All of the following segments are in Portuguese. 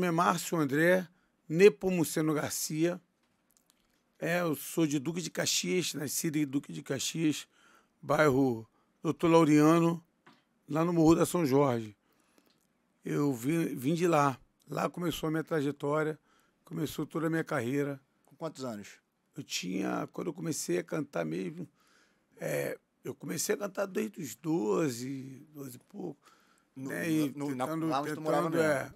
Meu nome é Márcio André Nepomuceno Garcia. É, eu sou de Duque de Caxias, nasci de Duque de Caxias, bairro Doutor Laureano, lá no Morro da São Jorge. Eu vim, vim de lá. Lá começou a minha trajetória, começou toda a minha carreira. Com quantos anos? Eu tinha, quando eu comecei a cantar mesmo, é, eu comecei a cantar desde os 12, 12 e pouco. No, né? e no, tentando, na, lá onde tentando, tu morava é,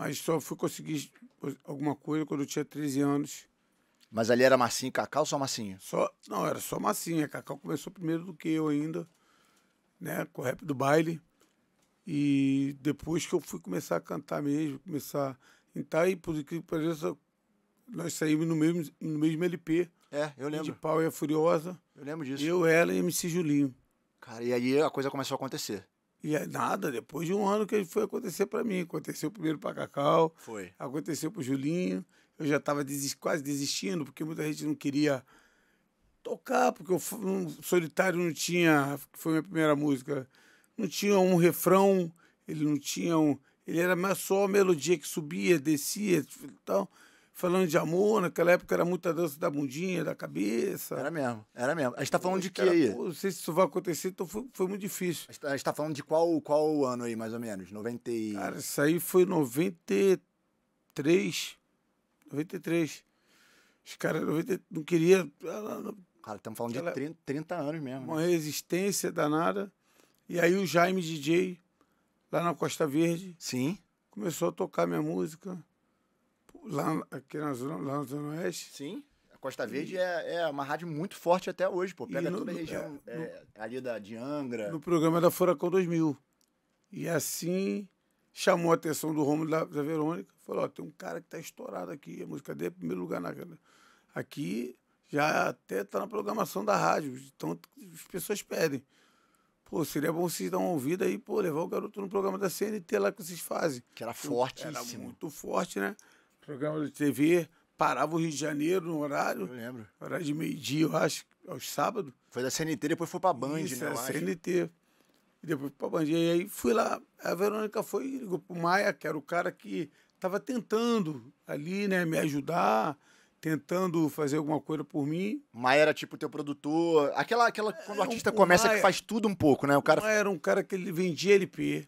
mas só fui conseguir alguma coisa quando eu tinha 13 anos. Mas ali era massinho e cacau ou só massinho? Só, não, era só massinho. cacau começou primeiro do que eu ainda, né? Com o rap do baile. E depois que eu fui começar a cantar mesmo, começar a entrar, e por incrível que pareça, nós saímos no mesmo, no mesmo LP. É, eu lembro. De Pau e a Furiosa. Eu lembro disso. Eu, ela e MC Julinho. Cara, e aí a coisa começou a acontecer. E é nada, depois de um ano que foi acontecer para mim. Aconteceu primeiro para Cacau, foi. aconteceu para o Julinho. Eu já estava desist, quase desistindo, porque muita gente não queria tocar, porque eu um, solitário não tinha, foi minha primeira música, não tinha um refrão, ele não tinha um, ele era mais só a melodia que subia, descia, tal. Então, falando de amor, naquela época era muita dança da bundinha, da cabeça. Era mesmo, era mesmo. A gente tá falando de que aí? não sei se isso vai acontecer, então foi, foi muito difícil. A gente, tá, a gente tá falando de qual, qual ano aí, mais ou menos? 90 e... Cara, isso aí foi 93. 93. Os caras 90, não queriam... Ah, cara, estamos falando Ela... de 30, 30 anos mesmo. Né? Uma né? resistência danada. E aí o Jaime DJ, lá na Costa Verde... Sim. Começou a tocar minha música lá aqui na zona, lá na zona Oeste. Sim. A Costa Verde e... é, é uma rádio muito forte até hoje, pô. Pega no, toda a região é, é, no, ali da, de Angra. No programa da Furacão 2000. E assim chamou a atenção do Romulo da, da Verônica. Falou, ó, tem um cara que tá estourado aqui. A música dele é primeiro lugar na... Aqui já até tá na programação da rádio. Então as pessoas pedem. Pô, seria bom vocês dar uma ouvida aí, pô, levar o garoto no programa da CNT lá que vocês fazem. Que era fortíssimo. Era muito forte, né? programa de TV, parava o Rio de Janeiro no horário. Eu lembro. Horário de meio-dia, eu acho, aos sábados. Foi da CNT, depois foi pra Band, Isso, né? É, CNT. E depois pra Band. E aí fui lá. A Verônica foi e ligou pro Maia, que era o cara que tava tentando ali, né, me ajudar tentando fazer alguma coisa por mim. Maia era tipo teu produtor. Aquela, aquela é, quando o é artista o começa Maia, que faz tudo um pouco, né? O cara Maia era um cara que ele vendia LP.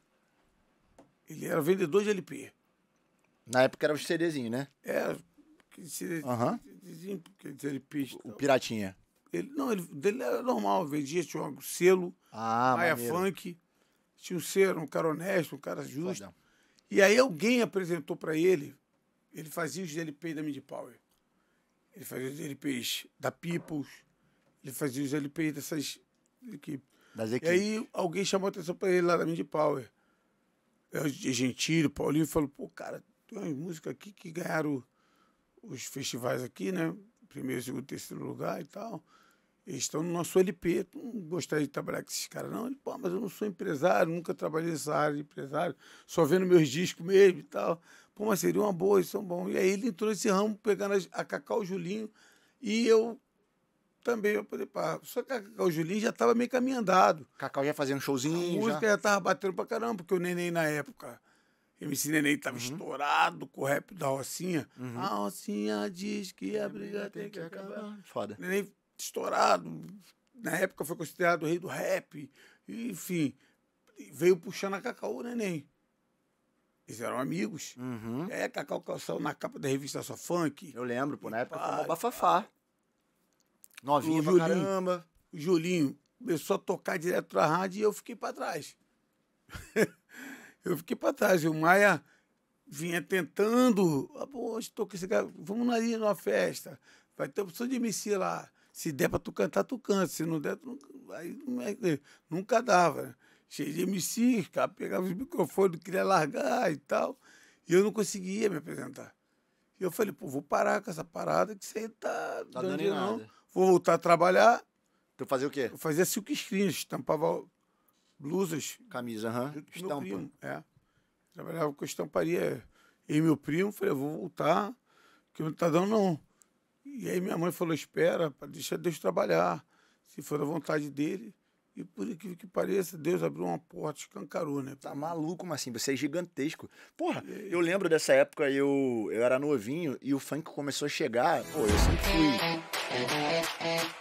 Ele era vendedor de LP. Na época era o CDzinho, né? É, CD, uhum. CDzinho, pista. O Piratinha. Ele, não, ele, dele era normal, vendia, tinha um selo, ah, Maia Funk, tinha um ser um cara honesto, um cara justo. Fodão. E aí alguém apresentou para ele, ele fazia os LPs da Mid Power. Ele fazia os LPs da Peoples, ele fazia os LPs dessas equipes. Das equipes. E aí alguém chamou a atenção para ele lá da Mid Power. É Eu, Paulinho, falou, pô, cara, tem umas músicas aqui que ganharam os festivais aqui, né? Primeiro, segundo, terceiro lugar e tal. Eles estão no nosso LP. não gostaria de trabalhar com esses caras, não? Ele, Pô, mas eu não sou empresário, nunca trabalhei nessa área de empresário, só vendo meus discos mesmo e tal. Pô, mas seria uma boa, isso é bom E aí ele entrou nesse ramo pegando a Cacau Julinho e eu também eu poder parar. Só que a Cacau Julinho já estava meio caminho andado. Cacau já fazendo um showzinho. A música já, já batendo pra caramba, porque o Neném na época MC Neném tava uhum. estourado com o rap da Rocinha. Uhum. A Rocinha diz que a briga tem que acabar. Foda. Neném estourado. Na época foi considerado o rei do rap. Enfim, veio puxando a Cacau o Neném. Eles eram amigos. Uhum. É, Cacau saiu na capa da revista Só Funk. Eu lembro, pô, na época pá, foi uma bafafá. Novinho o Julinho, caramba. O Julinho começou a tocar direto na rádio e eu fiquei pra trás. eu fiquei para trás. E o Maia vinha tentando. Ah, pô, hoje com esse cara. Vamos ali numa festa. Vai ter opção de MC lá. Se der para tu cantar, tu canta. Se não der, tu não... aí é, nunca dava. Cheio de MC, cara, pegava os microfones, queria largar e tal. E eu não conseguia me apresentar. E eu falei, pô, vou parar com essa parada que você tá, tá dando não. Vou voltar a trabalhar. Tu fazia o quê? Eu fazia silk screen, estampava blusas. Camisa, aham. Uhum. Estampa. Primo, é. Trabalhava com estamparia. E meu primo, falei, vou voltar, que não tá dando não. E aí minha mãe falou, espera, deixa Deus trabalhar, se for da vontade dele. E por aquilo que pareça, Deus abriu uma porta, escancarou, né? Tá maluco, mas assim, você é gigantesco. Porra, e... eu lembro dessa época, eu, eu era novinho e o funk começou a chegar. Pô, eu sempre fui.